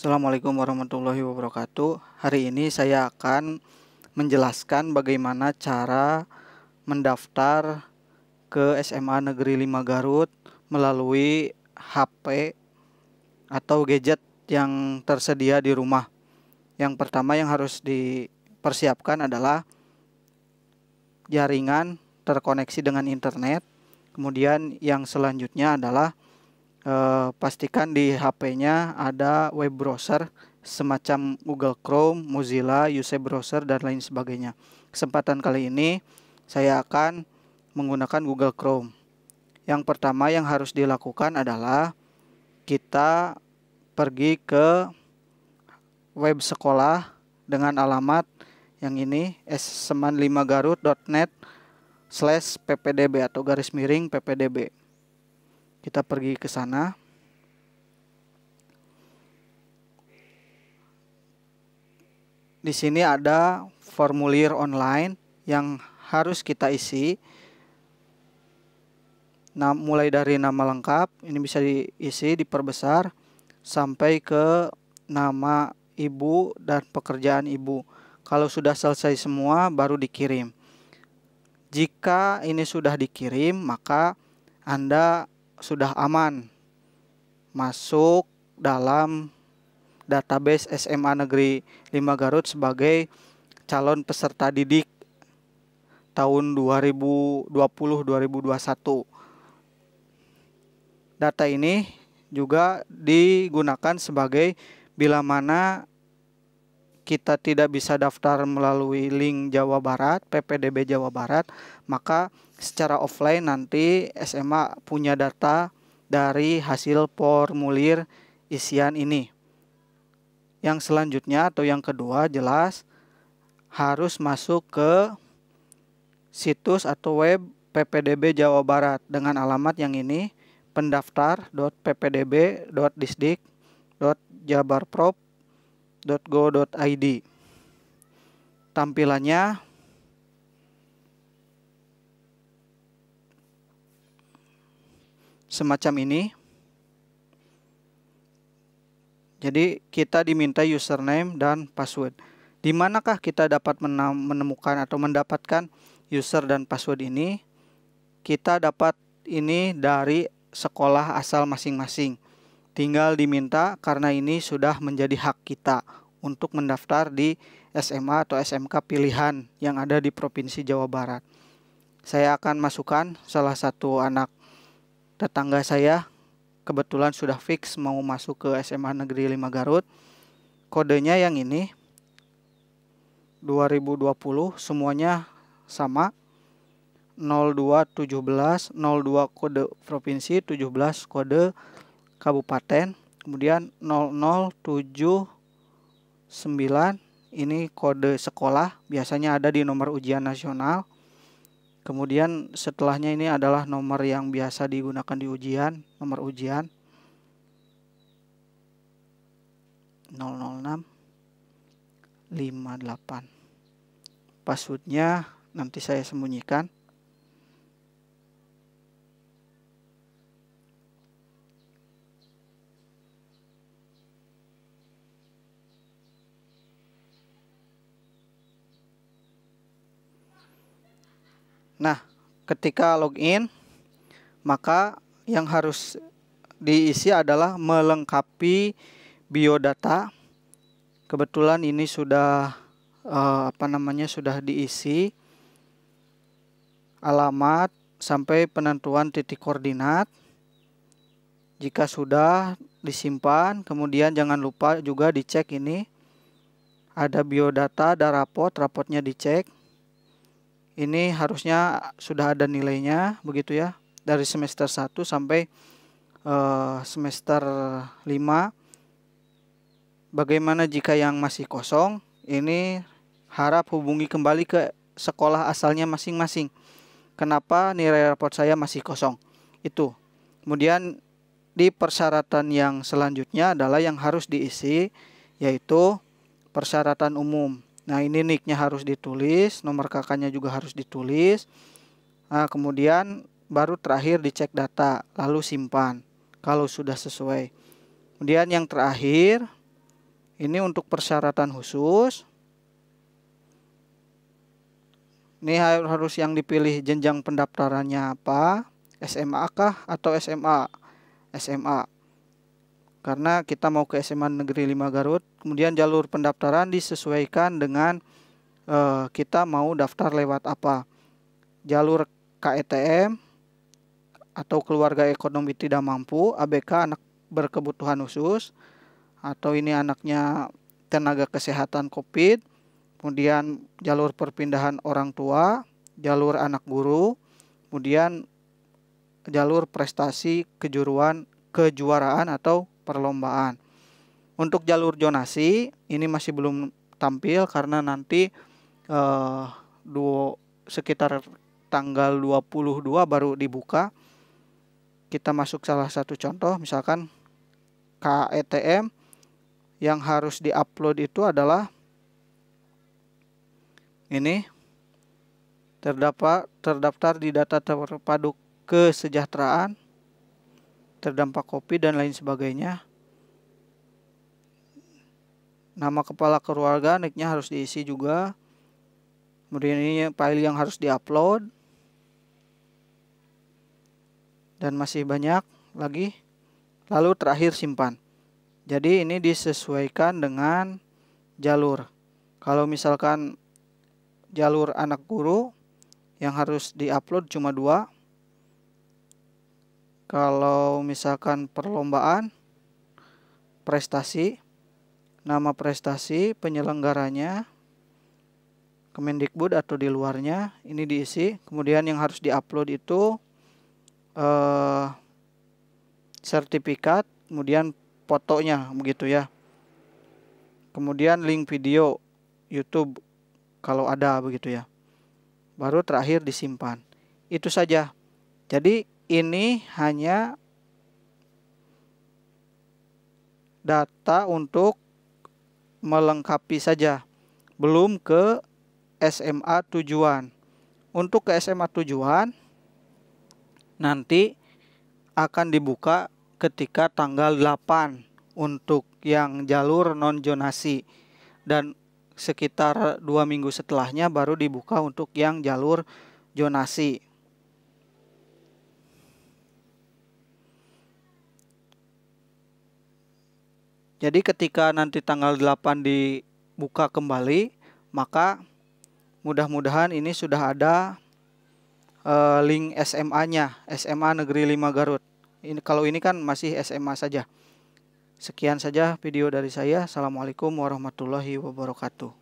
Assalamualaikum warahmatullahi wabarakatuh. Hari ini saya akan menjelaskan bagaimana cara mendaftar ke SMA Negeri 5 Garut melalui HP atau gadget yang tersedia di rumah. Yang pertama yang harus dipersiapkan adalah jaringan terkoneksi dengan internet. Kemudian yang selanjutnya adalah eh, pastikan di HP-nya ada web browser semacam Google Chrome, Mozilla, UC Browser dan lain sebagainya. Kesempatan kali ini saya akan menggunakan Google Chrome. Yang pertama yang harus dilakukan adalah kita pergi ke web sekolah dengan alamat yang ini s 5 garutnet slash ppdb atau garis miring ppdb kita pergi ke sana. Di sini ada formulir online yang harus kita isi. Nah, mulai dari nama lengkap, ini bisa diisi, diperbesar, sampai ke nama ibu dan pekerjaan ibu. Kalau sudah selesai semua, baru dikirim. Jika ini sudah dikirim, maka Anda sudah aman masuk dalam database SMA Negeri 5 Garut sebagai calon peserta didik tahun 2020-2021. Data ini juga digunakan sebagai bila mana kita tidak bisa daftar melalui link Jawa Barat, PPDB Jawa Barat, maka secara offline nanti SMA punya data dari hasil formulir isian ini. Yang selanjutnya atau yang kedua jelas harus masuk ke situs atau web PPDB Jawa Barat dengan alamat yang ini pendaftar.ppdb.disdik.jabarprop.go.id. Tampilannya semacam ini. Jadi kita diminta username dan password. Di manakah kita dapat menemukan atau mendapatkan user dan password ini? Kita dapat ini dari sekolah asal masing-masing. Tinggal diminta karena ini sudah menjadi hak kita untuk mendaftar di SMA atau SMK pilihan yang ada di Provinsi Jawa Barat. Saya akan masukkan salah satu anak tetangga saya kebetulan sudah fix mau masuk ke SMA Negeri 5 Garut. Kodenya yang ini 2020 semuanya sama 0217 02 kode provinsi 17 kode kabupaten kemudian 0079 ini kode sekolah biasanya ada di nomor ujian nasional Kemudian setelahnya ini adalah nomor yang biasa digunakan di ujian, nomor ujian 006 58. Passwordnya nanti saya sembunyikan. ketika login maka yang harus diisi adalah melengkapi biodata. Kebetulan ini sudah eh, apa namanya sudah diisi alamat sampai penentuan titik koordinat. Jika sudah disimpan, kemudian jangan lupa juga dicek ini ada biodata, ada rapot, rapotnya dicek ini harusnya sudah ada nilainya begitu ya dari semester 1 sampai uh, semester 5 bagaimana jika yang masih kosong ini harap hubungi kembali ke sekolah asalnya masing-masing kenapa nilai raport saya masih kosong itu kemudian di persyaratan yang selanjutnya adalah yang harus diisi yaitu persyaratan umum Nah ini nicknya harus ditulis, nomor kakaknya juga harus ditulis. Nah, kemudian baru terakhir dicek data, lalu simpan kalau sudah sesuai. Kemudian yang terakhir ini untuk persyaratan khusus. Ini harus yang dipilih jenjang pendaftarannya apa, SMA kah atau SMA? SMA karena kita mau ke SMA Negeri 5 Garut. Kemudian jalur pendaftaran disesuaikan dengan uh, kita mau daftar lewat apa. Jalur KETM atau keluarga ekonomi tidak mampu, ABK anak berkebutuhan khusus atau ini anaknya tenaga kesehatan Covid, kemudian jalur perpindahan orang tua, jalur anak guru, kemudian jalur prestasi kejuruan kejuaraan atau perlombaan. Untuk jalur jonasi ini masih belum tampil karena nanti eh, duo sekitar tanggal 22 baru dibuka. Kita masuk salah satu contoh misalkan KETM yang harus diupload itu adalah ini terdapat terdaftar di data terpadu kesejahteraan terdampak kopi dan lain sebagainya. Nama kepala keluarga nicknya harus diisi juga. Kemudian ini file yang harus diupload dan masih banyak lagi. Lalu terakhir simpan. Jadi ini disesuaikan dengan jalur. Kalau misalkan jalur anak guru yang harus diupload cuma dua, kalau misalkan perlombaan prestasi nama prestasi penyelenggaranya Kemendikbud atau di luarnya ini diisi kemudian yang harus diupload itu eh, sertifikat kemudian fotonya begitu ya kemudian link video YouTube kalau ada begitu ya baru terakhir disimpan itu saja jadi ini hanya data untuk melengkapi saja, belum ke SMA tujuan. Untuk ke SMA tujuan nanti akan dibuka ketika tanggal 8 untuk yang jalur non jonasi dan sekitar dua minggu setelahnya baru dibuka untuk yang jalur jonasi. Jadi ketika nanti tanggal 8 dibuka kembali, maka mudah-mudahan ini sudah ada uh, link SMA-nya, SMA Negeri 5 Garut. Ini kalau ini kan masih SMA saja. Sekian saja video dari saya. Assalamualaikum warahmatullahi wabarakatuh.